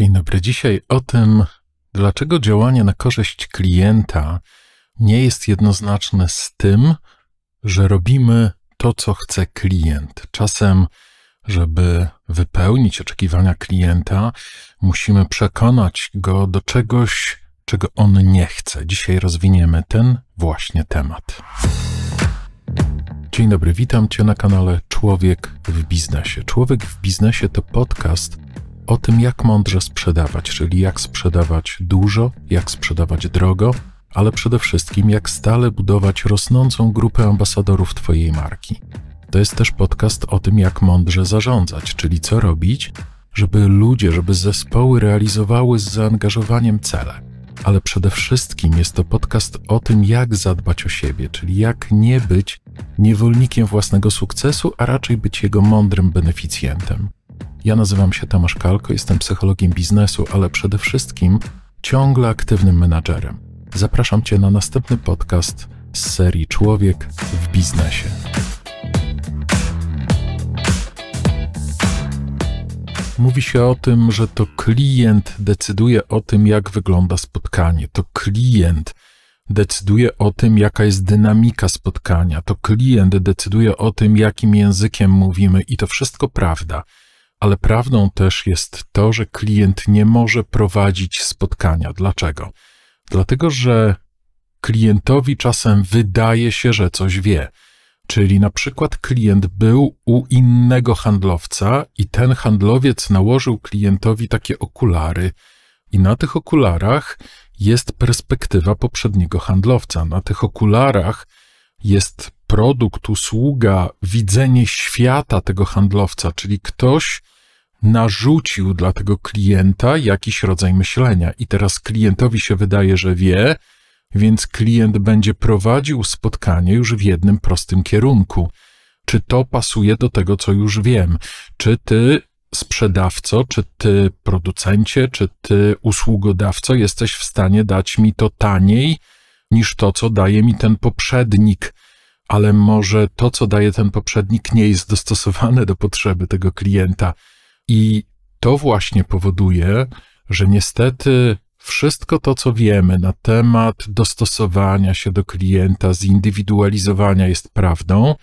Dzień dobry. Dzisiaj o tym, dlaczego działanie na korzyść klienta nie jest jednoznaczne z tym, że robimy to, co chce klient. Czasem, żeby wypełnić oczekiwania klienta, musimy przekonać go do czegoś, czego on nie chce. Dzisiaj rozwiniemy ten właśnie temat. Dzień dobry, witam Cię na kanale Człowiek w Biznesie. Człowiek w Biznesie to podcast o tym, jak mądrze sprzedawać, czyli jak sprzedawać dużo, jak sprzedawać drogo, ale przede wszystkim jak stale budować rosnącą grupę ambasadorów Twojej marki. To jest też podcast o tym, jak mądrze zarządzać, czyli co robić, żeby ludzie, żeby zespoły realizowały z zaangażowaniem cele. Ale przede wszystkim jest to podcast o tym, jak zadbać o siebie, czyli jak nie być niewolnikiem własnego sukcesu, a raczej być jego mądrym beneficjentem. Ja nazywam się Tomasz Kalko, jestem psychologiem biznesu, ale przede wszystkim ciągle aktywnym menadżerem. Zapraszam Cię na następny podcast z serii Człowiek w biznesie. Mówi się o tym, że to klient decyduje o tym, jak wygląda spotkanie. To klient decyduje o tym, jaka jest dynamika spotkania. To klient decyduje o tym, jakim językiem mówimy, i to wszystko prawda ale prawdą też jest to, że klient nie może prowadzić spotkania. Dlaczego? Dlatego, że klientowi czasem wydaje się, że coś wie. Czyli na przykład klient był u innego handlowca i ten handlowiec nałożył klientowi takie okulary, i na tych okularach jest perspektywa poprzedniego handlowca. Na tych okularach jest produkt, usługa, widzenie świata tego handlowca, czyli ktoś narzucił dla tego klienta jakiś rodzaj myślenia. I teraz klientowi się wydaje, że wie, więc klient będzie prowadził spotkanie już w jednym prostym kierunku. Czy to pasuje do tego, co już wiem? Czy ty, sprzedawco, czy ty, producencie, czy ty, usługodawco, jesteś w stanie dać mi to taniej niż to, co daje mi ten poprzednik? Ale może to, co daje ten poprzednik, nie jest dostosowane do potrzeby tego klienta i to właśnie powoduje, że niestety wszystko to, co wiemy na temat dostosowania się do klienta, zindywidualizowania jest prawdą,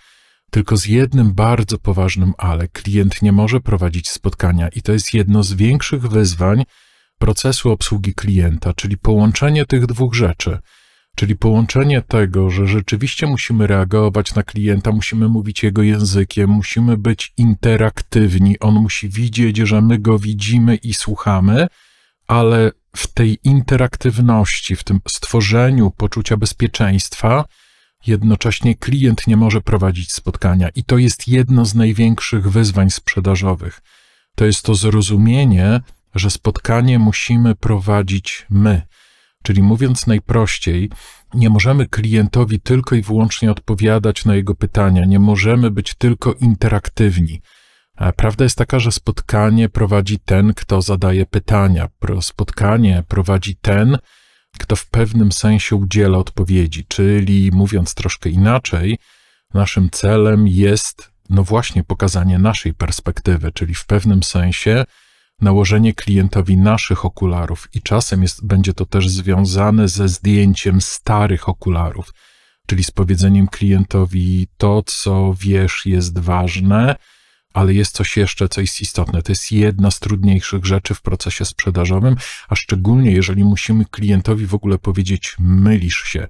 tylko z jednym bardzo poważnym ale. Klient nie może prowadzić spotkania i to jest jedno z większych wyzwań procesu obsługi klienta, czyli połączenie tych dwóch rzeczy – Czyli połączenie tego, że rzeczywiście musimy reagować na klienta, musimy mówić jego językiem, musimy być interaktywni, on musi widzieć, że my go widzimy i słuchamy, ale w tej interaktywności, w tym stworzeniu poczucia bezpieczeństwa, jednocześnie klient nie może prowadzić spotkania. I to jest jedno z największych wyzwań sprzedażowych. To jest to zrozumienie, że spotkanie musimy prowadzić my Czyli mówiąc najprościej, nie możemy klientowi tylko i wyłącznie odpowiadać na jego pytania, nie możemy być tylko interaktywni. Prawda jest taka, że spotkanie prowadzi ten, kto zadaje pytania. Spotkanie prowadzi ten, kto w pewnym sensie udziela odpowiedzi, czyli mówiąc troszkę inaczej, naszym celem jest, no właśnie, pokazanie naszej perspektywy, czyli w pewnym sensie nałożenie klientowi naszych okularów i czasem jest, będzie to też związane ze zdjęciem starych okularów, czyli z powiedzeniem klientowi to, co wiesz, jest ważne, ale jest coś jeszcze, co jest istotne. To jest jedna z trudniejszych rzeczy w procesie sprzedażowym, a szczególnie jeżeli musimy klientowi w ogóle powiedzieć: mylisz się.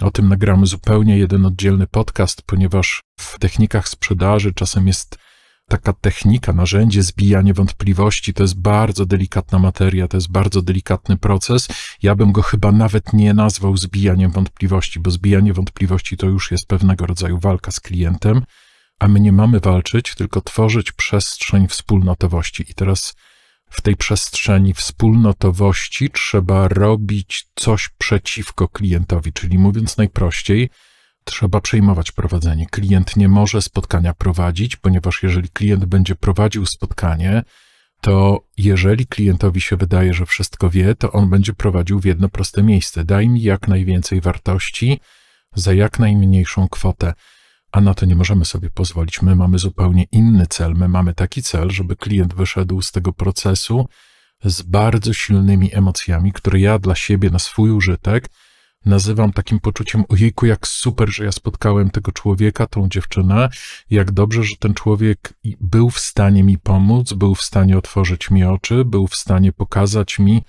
O tym nagramy zupełnie jeden oddzielny podcast, ponieważ w technikach sprzedaży czasem jest taka technika, narzędzie zbijanie wątpliwości to jest bardzo delikatna materia, to jest bardzo delikatny proces. Ja bym go chyba nawet nie nazwał zbijaniem wątpliwości, bo zbijanie wątpliwości to już jest pewnego rodzaju walka z klientem, a my nie mamy walczyć, tylko tworzyć przestrzeń wspólnotowości. I teraz w tej przestrzeni wspólnotowości trzeba robić coś przeciwko klientowi, czyli mówiąc najprościej, trzeba przejmować prowadzenie. Klient nie może spotkania prowadzić, ponieważ jeżeli klient będzie prowadził spotkanie, to jeżeli klientowi się wydaje, że wszystko wie, to on będzie prowadził w jedno proste miejsce. Daj mi jak najwięcej wartości za jak najmniejszą kwotę. A na to nie możemy sobie pozwolić. My mamy zupełnie inny cel. My mamy taki cel, żeby klient wyszedł z tego procesu z bardzo silnymi emocjami, które ja dla siebie na swój użytek nazywam takim poczuciem ojejku, jak super, że ja spotkałem tego człowieka, tą dziewczynę, jak dobrze, że ten człowiek był w stanie mi pomóc, był w stanie otworzyć mi oczy, był w stanie pokazać mi,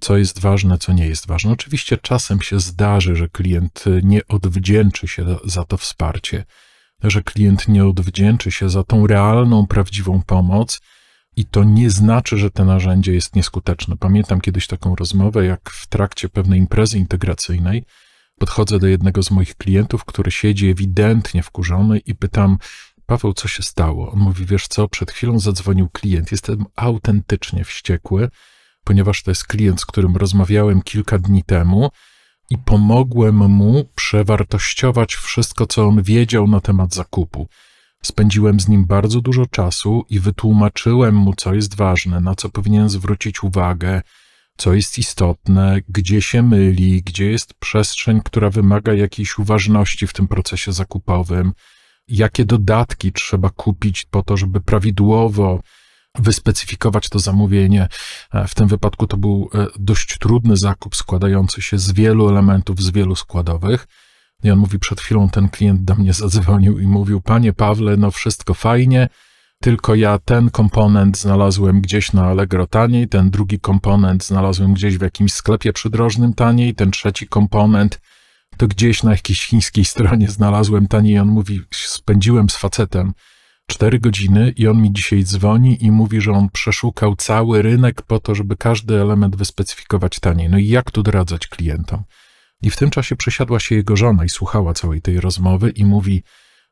co jest ważne, co nie jest ważne. Oczywiście czasem się zdarzy, że klient nie odwdzięczy się za to wsparcie, że klient nie odwdzięczy się za tą realną, prawdziwą pomoc, i to nie znaczy, że to narzędzie jest nieskuteczne. Pamiętam kiedyś taką rozmowę, jak w trakcie pewnej imprezy integracyjnej podchodzę do jednego z moich klientów, który siedzi ewidentnie wkurzony i pytam, Paweł, co się stało? On mówi, wiesz co, przed chwilą zadzwonił klient, jestem autentycznie wściekły, ponieważ to jest klient, z którym rozmawiałem kilka dni temu i pomogłem mu przewartościować wszystko, co on wiedział na temat zakupu. Spędziłem z nim bardzo dużo czasu i wytłumaczyłem mu, co jest ważne, na co powinien zwrócić uwagę, co jest istotne, gdzie się myli, gdzie jest przestrzeń, która wymaga jakiejś uważności w tym procesie zakupowym, jakie dodatki trzeba kupić po to, żeby prawidłowo wyspecyfikować to zamówienie. E, w tym wypadku to był e, dość trudny zakup składający się z wielu elementów, z wielu składowych. I on mówi, przed chwilą ten klient do mnie zadzwonił i mówił, panie Pawle, no wszystko fajnie, tylko ja ten komponent znalazłem gdzieś na Allegro taniej, ten drugi komponent znalazłem gdzieś w jakimś sklepie przydrożnym taniej, ten trzeci komponent to gdzieś na jakiejś chińskiej stronie znalazłem taniej. On mówi, spędziłem z facetem cztery godziny i on mi dzisiaj dzwoni i mówi, że on przeszukał cały rynek po to, żeby każdy element wyspecyfikować taniej. No i jak tu doradzać klientom? I w tym czasie przesiadła się jego żona i słuchała całej tej rozmowy i mówi: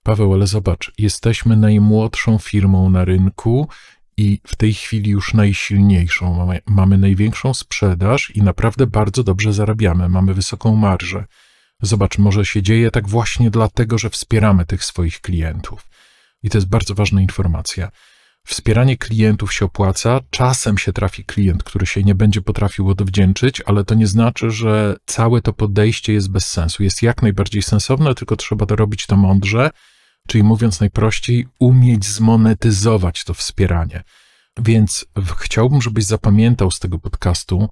Paweł, ale zobacz, jesteśmy najmłodszą firmą na rynku i w tej chwili już najsilniejszą. Mamy, mamy największą sprzedaż i naprawdę bardzo dobrze zarabiamy, mamy wysoką marżę. Zobacz, może się dzieje tak właśnie dlatego, że wspieramy tych swoich klientów. I to jest bardzo ważna informacja. Wspieranie klientów się opłaca. Czasem się trafi klient, który się nie będzie potrafił odwdzięczyć, ale to nie znaczy, że całe to podejście jest bez sensu. Jest jak najbardziej sensowne, tylko trzeba to robić to mądrze, czyli mówiąc najprościej, umieć zmonetyzować to wspieranie. Więc chciałbym, żebyś zapamiętał z tego podcastu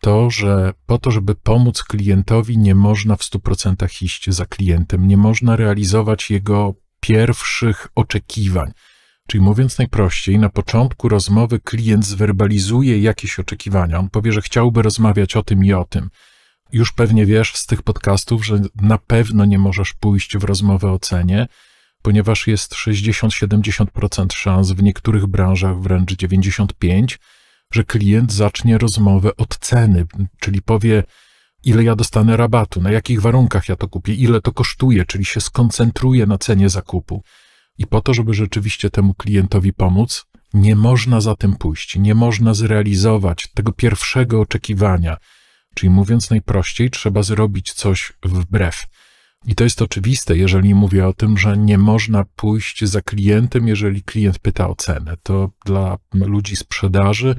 to, że po to, żeby pomóc klientowi, nie można w 100% iść za klientem, nie można realizować jego pierwszych oczekiwań. Czyli mówiąc najprościej, na początku rozmowy klient zwerbalizuje jakieś oczekiwania. On powie, że chciałby rozmawiać o tym i o tym. Już pewnie wiesz z tych podcastów, że na pewno nie możesz pójść w rozmowę o cenie, ponieważ jest 60-70% szans, w niektórych branżach wręcz 95%, że klient zacznie rozmowę od ceny, czyli powie, ile ja dostanę rabatu, na jakich warunkach ja to kupię, ile to kosztuje, czyli się skoncentruje na cenie zakupu. I po to, żeby rzeczywiście temu klientowi pomóc, nie można za tym pójść, nie można zrealizować tego pierwszego oczekiwania. Czyli mówiąc najprościej, trzeba zrobić coś wbrew. I to jest oczywiste, jeżeli mówię o tym, że nie można pójść za klientem, jeżeli klient pyta o cenę. To dla ludzi sprzedaży,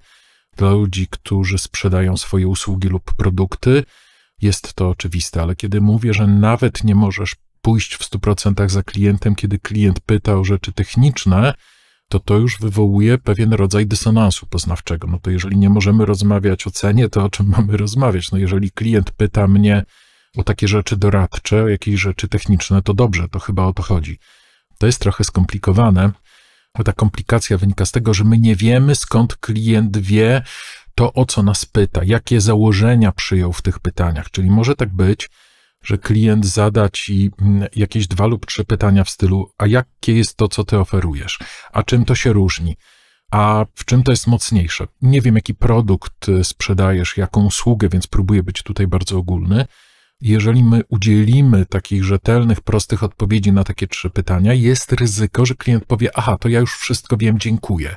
dla ludzi, którzy sprzedają swoje usługi lub produkty, jest to oczywiste, ale kiedy mówię, że nawet nie możesz pójść w 100% za klientem, kiedy klient pyta o rzeczy techniczne, to to już wywołuje pewien rodzaj dysonansu poznawczego. No to jeżeli nie możemy rozmawiać o cenie, to o czym mamy rozmawiać? No jeżeli klient pyta mnie o takie rzeczy doradcze, o jakieś rzeczy techniczne, to dobrze, to chyba o to chodzi. To jest trochę skomplikowane, bo ta komplikacja wynika z tego, że my nie wiemy skąd klient wie to, o co nas pyta, jakie założenia przyjął w tych pytaniach. Czyli może tak być, że klient zada ci mm, jakieś dwa lub trzy pytania w stylu, a jakie jest to, co ty oferujesz, a czym to się różni, a w czym to jest mocniejsze. Nie wiem, jaki produkt y, sprzedajesz, jaką usługę, więc próbuję być tutaj bardzo ogólny. Jeżeli my udzielimy takich rzetelnych, prostych odpowiedzi na takie trzy pytania, jest ryzyko, że klient powie: Aha, to ja już wszystko wiem, dziękuję.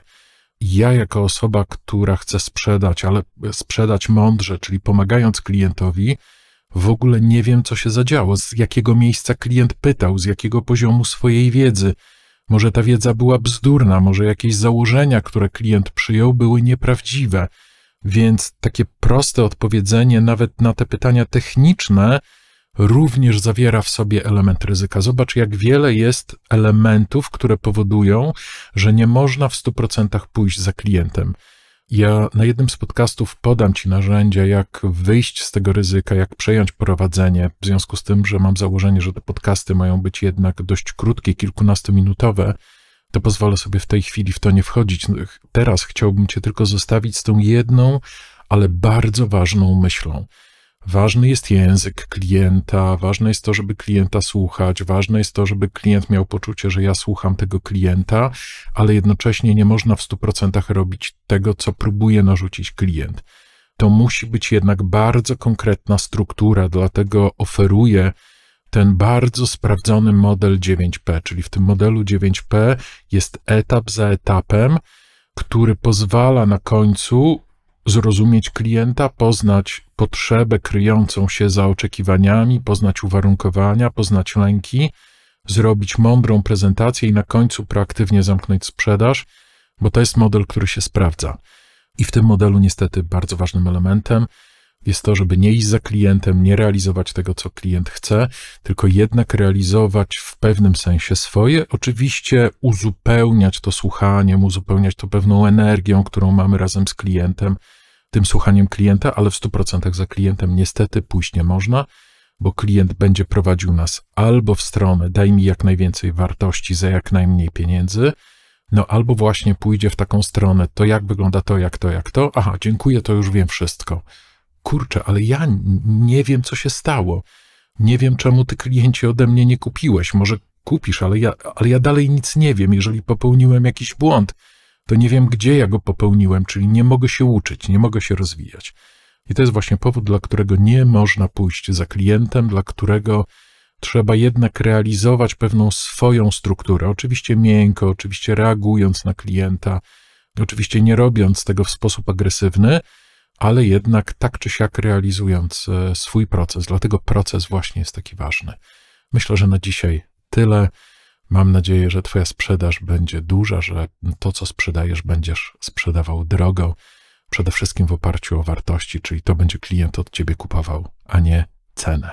Ja, jako osoba, która chce sprzedać, ale sprzedać mądrze, czyli pomagając klientowi, w ogóle nie wiem, co się zadziało, z jakiego miejsca klient pytał, z jakiego poziomu swojej wiedzy. Może ta wiedza była bzdurna, może jakieś założenia, które klient przyjął, były nieprawdziwe. Więc takie proste odpowiedzenie nawet na te pytania techniczne również zawiera w sobie element ryzyka. Zobacz, jak wiele jest elementów, które powodują, że nie można w 100% pójść za klientem. Ja na jednym z podcastów podam Ci narzędzia, jak wyjść z tego ryzyka, jak przejąć prowadzenie, w związku z tym, że mam założenie, że te podcasty mają być jednak dość krótkie, kilkunastominutowe, to pozwolę sobie w tej chwili w to nie wchodzić. No, teraz chciałbym Cię tylko zostawić z tą jedną, ale bardzo ważną myślą. Ważny jest język klienta, ważne jest to, żeby klienta słuchać, ważne jest to, żeby klient miał poczucie, że ja słucham tego klienta, ale jednocześnie nie można w 100% robić tego, co próbuje narzucić klient. To musi być jednak bardzo konkretna struktura, dlatego oferuję ten bardzo sprawdzony model 9P, czyli w tym modelu 9P jest etap za etapem, który pozwala na końcu zrozumieć klienta, poznać potrzebę kryjącą się za oczekiwaniami, poznać uwarunkowania, poznać lęki, zrobić mądrą prezentację i na końcu proaktywnie zamknąć sprzedaż, bo to jest model, który się sprawdza. I w tym modelu niestety bardzo ważnym elementem jest to, żeby nie iść za klientem, nie realizować tego, co klient chce, tylko jednak realizować w pewnym sensie swoje. Oczywiście uzupełniać to słuchaniem, uzupełniać to pewną energią, którą mamy razem z klientem, tym słuchaniem klienta, ale w 100% za klientem niestety pójść nie można, bo klient będzie prowadził nas albo w stronę daj mi jak najwięcej wartości za jak najmniej pieniędzy, no albo właśnie pójdzie w taką stronę to jak wygląda to, jak to, jak to, aha, dziękuję, to już wiem wszystko. Kurczę, ale ja nie wiem, co się stało. Nie wiem, czemu ty klienci ode mnie nie kupiłeś. Może kupisz, ale ja, ale ja dalej nic nie wiem, jeżeli popełniłem jakiś błąd to nie wiem, gdzie ja go popełniłem, czyli nie mogę się uczyć, nie mogę się rozwijać. I to jest właśnie powód, dla którego nie można pójść za klientem, dla którego trzeba jednak realizować pewną swoją strukturę. Oczywiście miękko, oczywiście reagując na klienta, oczywiście nie robiąc tego w sposób agresywny, ale jednak tak czy siak realizując e, swój proces. Dlatego proces właśnie jest taki ważny. Myślę, że na dzisiaj tyle. Mam nadzieję, że Twoja sprzedaż będzie duża, że to, co sprzedajesz, będziesz sprzedawał drogo, przede wszystkim w oparciu o wartości, czyli to będzie klient od Ciebie kupował, a nie cenę.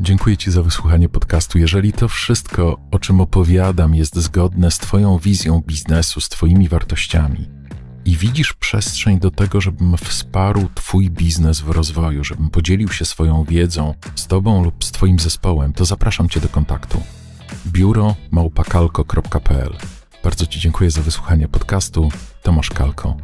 Dziękuję Ci za wysłuchanie podcastu. Jeżeli to wszystko, o czym opowiadam, jest zgodne z Twoją wizją biznesu, z Twoimi wartościami, i widzisz przestrzeń do tego, żebym wsparł Twój biznes w rozwoju, żebym podzielił się swoją wiedzą z Tobą lub z Twoim zespołem, to zapraszam Cię do kontaktu. Biuro małpakalko.pl Bardzo Ci dziękuję za wysłuchanie podcastu. Tomasz Kalko.